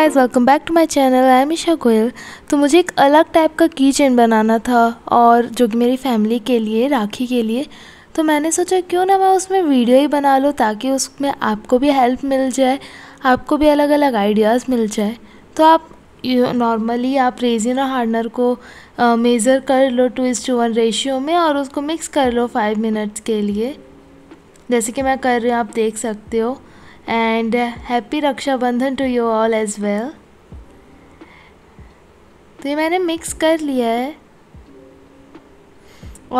guys welcome back to my channel I Isha Goyal तो मुझे एक अलग टाइप का की चेन बनाना था और जो कि मेरी फैमिली के लिए राखी के लिए तो मैंने सोचा क्यों ना मैं उसमें वीडियो ही बना लूँ ताकि उसमें आपको भी हेल्प मिल जाए आपको भी अलग अलग आइडियाज़ मिल जाए तो आप नॉर्मली आप रेजिन और हार्डनर को मेज़र कर लो two is to one ratio में और उसको मिक्स कर लो फाइव मिनट्स के लिए जैसे कि मैं कर रही हूँ आप देख सकते हो and happy Rakshabandhan to you all as well तो ये मैंने मिक्स कर लिया है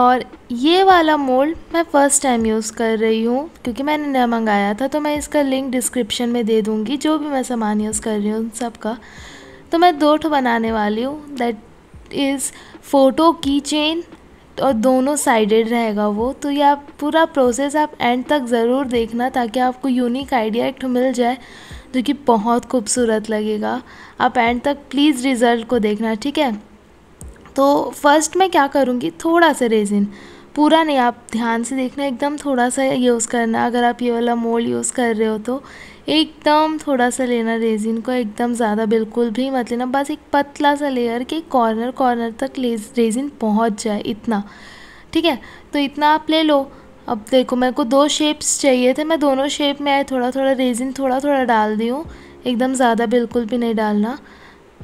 और ये वाला मोल्ड मैं फ़र्स्ट टाइम यूज़ कर रही हूँ क्योंकि मैंने नया मंगाया था तो मैं इसका लिंक डिस्क्रिप्शन में दे दूँगी जो भी मैं सामान यूज़ कर रही हूँ उन सब का तो मैं दो ठो बनाने वाली हूँ दैट इज़ फ़ोटो की चेन और दोनों साइडेड रहेगा वो तो ये आप पूरा प्रोसेस आप एंड तक ज़रूर देखना ताकि आपको यूनिक आइडिया एक मिल जाए जो कि बहुत खूबसूरत लगेगा आप एंड तक प्लीज़ रिज़ल्ट को देखना ठीक है तो फर्स्ट मैं क्या करूँगी थोड़ा सा रेजिन पूरा नहीं आप ध्यान से देखना एकदम थोड़ा सा यूज़ करना अगर आप ये वाला मोल्ड यूज़ कर रहे हो तो एकदम थोड़ा सा लेना रेजिन को एकदम ज़्यादा बिल्कुल भी मत लेना बस एक पतला सा लेयर के कॉर्नर कॉर्नर तक रेजिन पहुंच जाए इतना ठीक है तो इतना आप ले लो अब देखो मेरे को दो शेप्स चाहिए थे मैं दोनों शेप में आए थोड़ा थोड़ा रेजिन थोड़ा थोड़ा डाल दी हूँ एकदम ज़्यादा बिल्कुल भी नहीं डालना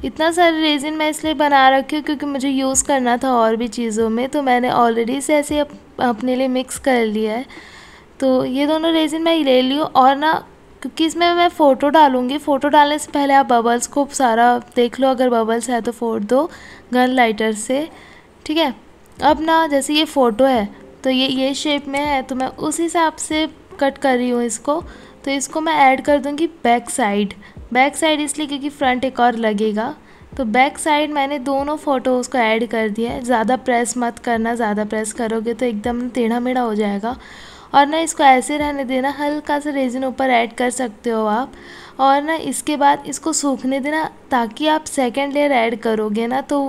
इतना सारा रेजिन मैं इसलिए बना रखी हूँ क्योंकि मुझे यूज़ करना था और भी चीज़ों में तो मैंने ऑलरेडी से ऐसे अप, अपने लिए मिक्स कर लिया है तो ये दोनों रेजिन मैं ले ली हूँ और ना क्योंकि इसमें मैं फ़ोटो डालूंगी फ़ोटो डालने से पहले आप बबल्स को सारा देख लो अगर बबल्स है तो फोड़ दो गन लाइटर से ठीक है अब ना जैसे ये फ़ोटो है तो ये ये शेप में है तो मैं उस हिसाब से कट कर रही हूँ इसको तो इसको मैं ऐड कर दूँगी बैक साइड बैक साइड इसलिए क्योंकि फ्रंट एक और लगेगा तो बैक साइड मैंने दोनों फ़ोटोज़ को ऐड कर दिया है ज़्यादा प्रेस मत करना ज़्यादा प्रेस करोगे तो एकदम टेढ़ा मेढ़ा हो जाएगा और ना इसको ऐसे रहने देना हल्का सा रेजिन ऊपर ऐड कर सकते हो आप और ना इसके बाद इसको सूखने देना ताकि आप सेकेंड लेयर ऐड करोगे ना तो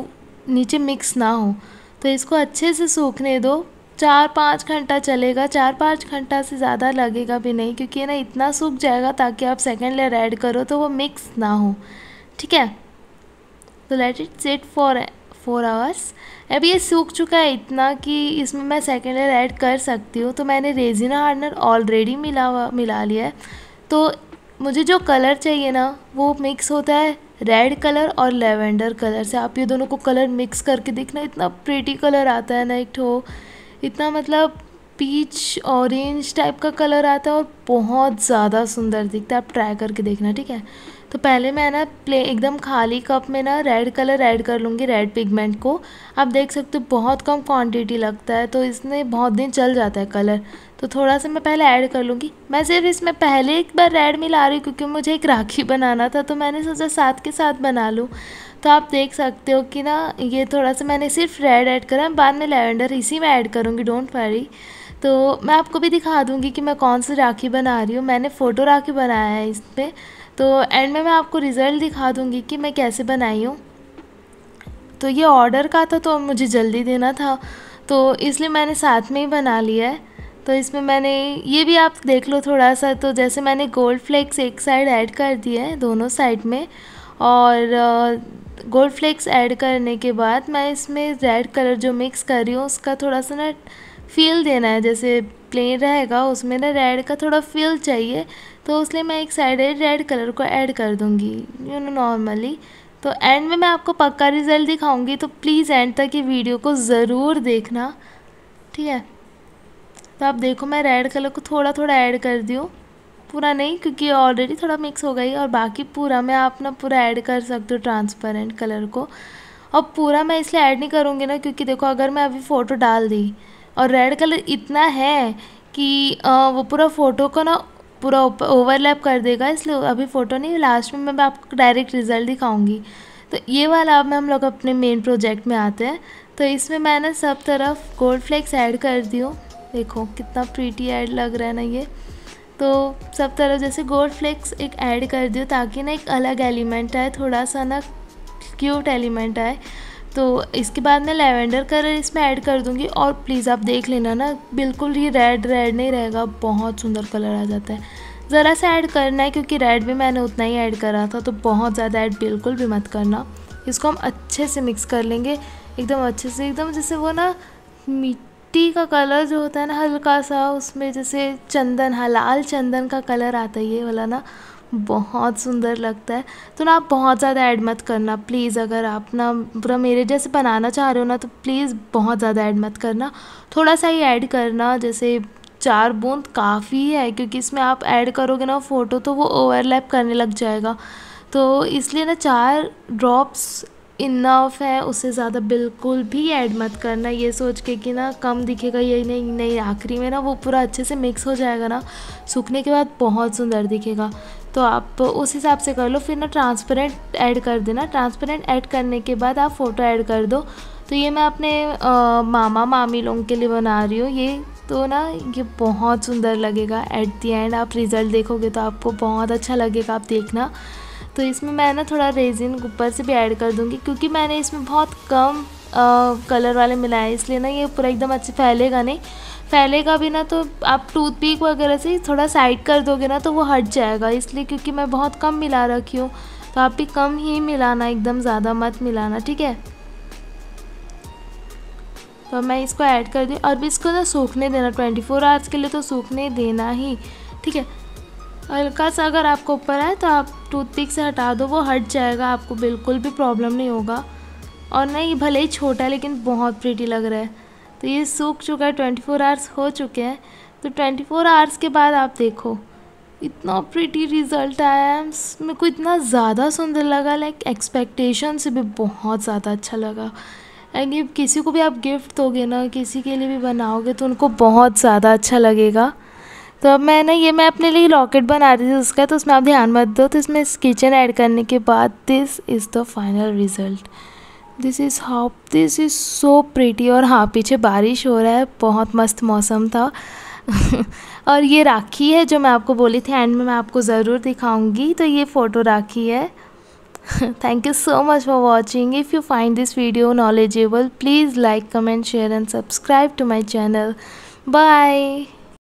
नीचे मिक्स ना हो तो इसको अच्छे से सूखने दो चार पाँच घंटा चलेगा चार पाँच घंटा से ज़्यादा लगेगा भी नहीं क्योंकि ना इतना सूख जाएगा ताकि आप सेकेंड लेयर ऐड करो तो वो मिक्स ना हो ठीक है तो let it set for four hours अब ये सूख चुका है इतना कि इसमें मैं सेकेंड लेयर ऐड कर सकती हूँ तो मैंने रेजिना हार्डनर ऑलरेडी मिला हुआ मिला लिया है तो मुझे जो कलर चाहिए ना वो मिक्स होता है रेड कलर और लेवेंडर कलर से आप ये दोनों को कलर मिक्स करके देखना इतना प्रेटी कलर आता है ना एक ठो इतना मतलब पीच ऑरेंज टाइप का कलर आता है और बहुत ज़्यादा सुंदर दिखता है आप ट्राई करके देखना ठीक है तो पहले मैं ना प्ले एकदम खाली कप में ना रेड कलर ऐड कर लूँगी रेड पिगमेंट को आप देख सकते हो बहुत कम क्वांटिटी लगता है तो इसमें बहुत दिन चल जाता है कलर तो थोड़ा सा मैं पहले ऐड कर लूँगी मैं सिर्फ इसमें पहले एक बार रेड मिला रही हूँ क्योंकि मुझे एक राखी बनाना था तो मैंने सोचा साथ के साथ बना लूँ तो आप देख सकते हो कि ना ये थोड़ा सा मैंने सिर्फ रेड ऐड करा बाद में लेवेंडर इसी में ऐड करूँगी डोंट वरी तो मैं आपको भी दिखा दूँगी कि मैं कौन सी राखी बना रही हूँ मैंने फ़ोटो राखी बनाया है इस पर तो एंड में मैं आपको रिज़ल्ट दिखा दूँगी कि मैं कैसे बनाई हूँ तो ये ऑर्डर का था तो मुझे जल्दी देना था तो इसलिए मैंने साथ में ही बना लिया है तो इसमें मैंने ये भी आप देख लो थोड़ा सा तो जैसे मैंने गोल्ड फ्लेक्स एक साइड ऐड कर दिए हैं दोनों साइड में और गोल्ड फ्लेक्स ऐड करने के बाद मैं इसमें रेड कलर जो मिक्स कर रही हूँ उसका थोड़ा सा ना फील देना है जैसे प्लेन रहेगा उसमें ना रेड का थोड़ा फील चाहिए तो उसलिए मैं एक साइड रेड कलर को ऐड कर दूँगी यू नो नॉर्मली तो एंड में मैं आपको पक्का रिज़ल्ट दिखाऊंगी तो प्लीज़ एंड तक ये वीडियो को ज़रूर देखना ठीक है तो आप देखो मैं रेड कलर को थोड़ा थोड़ा ऐड कर दी हूँ पूरा नहीं क्योंकि ऑलरेडी थोड़ा मिक्स हो गई और बाकी पूरा मैं आप ना पूरा ऐड कर सकती हूँ ट्रांसपेरेंट कलर को अब पूरा मैं इसलिए ऐड नहीं करूँगी ना क्योंकि देखो अगर मैं अभी फ़ोटो डाल दी और रेड कलर इतना है कि आ, वो पूरा फ़ोटो को ना पूरा ओवरलैप कर देगा इसलिए अभी फ़ोटो नहीं लास्ट में मैं आपको डायरेक्ट रिज़ल्ट दिखाऊंगी तो ये वाला अब हम लोग अपने मेन प्रोजेक्ट में आते हैं तो इसमें मैंने सब तरफ गोल्ड फ्लेक्स ऐड कर दी हूँ देखो कितना प्रीटी ऐड लग रहा है ना ये तो सब तरफ जैसे गोल्ड फ्लेक्स एक ऐड कर दियो ताकि ना एक अलग एलिमेंट आए थोड़ा सा ना क्यूट एलिमेंट आए तो इसके बाद मैं लेवेंडर कलर इसमें ऐड कर दूँगी और प्लीज़ आप देख लेना ना बिल्कुल ये रेड रेड नहीं रहेगा बहुत सुंदर कलर आ जाता है ज़रा सा ऐड करना है क्योंकि रेड भी मैंने उतना ही ऐड करा था तो बहुत ज़्यादा ऐड बिल्कुल भी मत करना इसको हम अच्छे से मिक्स कर लेंगे एकदम अच्छे से एकदम जैसे वो ना मिट्टी का कलर जो होता है ना हल्का सा उसमें जैसे चंदन हाँ लाल चंदन का कलर आता है ये वाला ना बहुत सुंदर लगता है तो ना आप बहुत ज़्यादा ऐड मत करना प्लीज़ अगर आप ना पूरा मेरे जैसे बनाना चाह रहे हो ना तो प्लीज़ बहुत ज़्यादा ऐड मत करना थोड़ा सा ही ऐड करना जैसे चार बूंद काफ़ी है क्योंकि इसमें आप ऐड करोगे ना फ़ोटो तो वो ओवरलैप करने लग जाएगा तो इसलिए ना चार ड्रॉप्स इनफ है उससे ज़्यादा बिल्कुल भी ऐड मत करना ये सोच के कि ना कम दिखेगा ये नहीं नहीं आखिरी में ना वो पूरा अच्छे से मिक्स हो जाएगा ना सूखने के बाद बहुत सुंदर दिखेगा तो आप उस हिसाब से कर लो फिर ना ट्रांसपेरेंट ऐड कर देना ट्रांसपेरेंट ऐड करने के बाद आप फ़ोटो ऐड कर दो तो ये मैं अपने आ, मामा मामी लोगों के लिए बना रही हूँ ये तो ना ये बहुत सुंदर लगेगा एट दी एंड आप रिज़ल्ट देखोगे तो आपको बहुत अच्छा लगेगा आप देखना तो इसमें मैं ना थोड़ा रेजिन ऊपर से भी ऐड कर दूँगी क्योंकि मैंने इसमें बहुत कम आ, कलर वाले मिलाए इसलिए ना ये पूरा एकदम अच्छे फैलेगा नहीं फैलेगा भी ना तो आप टूथपिक वगैरह से थोड़ा साइड कर दोगे ना तो वो हट जाएगा इसलिए क्योंकि मैं बहुत कम मिला रखी हूँ तो आप भी कम ही मिलाना एकदम ज़्यादा मत मिलाना ठीक है तो मैं इसको ऐड कर दी और भी इसको ना सूखने देना ट्वेंटी फोर आवर्स के लिए तो सूखने देना ही ठीक है हल्का सा अगर आपको ऊपर है तो आप टूथपिक से हटा दो वो हट जाएगा आपको बिल्कुल भी प्रॉब्लम नहीं होगा और नहीं भले ही छोटा है लेकिन बहुत प्रीटी लग रहा है तो ये सूख चुका है ट्वेंटी फोर आवर्स हो चुके हैं तो ट्वेंटी फोर आवर्स के बाद आप देखो इतना प्रिटी रिज़ल्ट आया है मेरे को इतना ज़्यादा सुंदर लगा लाइक एक्सपेक्टेशन से भी बहुत ज़्यादा अच्छा लगा एंड ये किसी को भी आप गिफ्ट दोगे ना किसी के लिए भी बनाओगे तो उनको बहुत ज़्यादा अच्छा लगेगा तो अब मैं ना ये मैं अपने लिए लॉकेट बना रही थी उसका तो उसमें आप ध्यान मत दो तो इसमें किचन ऐड करने के बाद this is the final result this is how this is so pretty और हाँ पीछे बारिश हो रहा है बहुत मस्त मौसम था और ये राखी है जो मैं आपको बोली थी एंड में मैं आपको ज़रूर दिखाऊंगी तो ये फ़ोटो राखी है thank you so much for watching if you find this video knowledgeable please like comment share and subscribe to my channel bye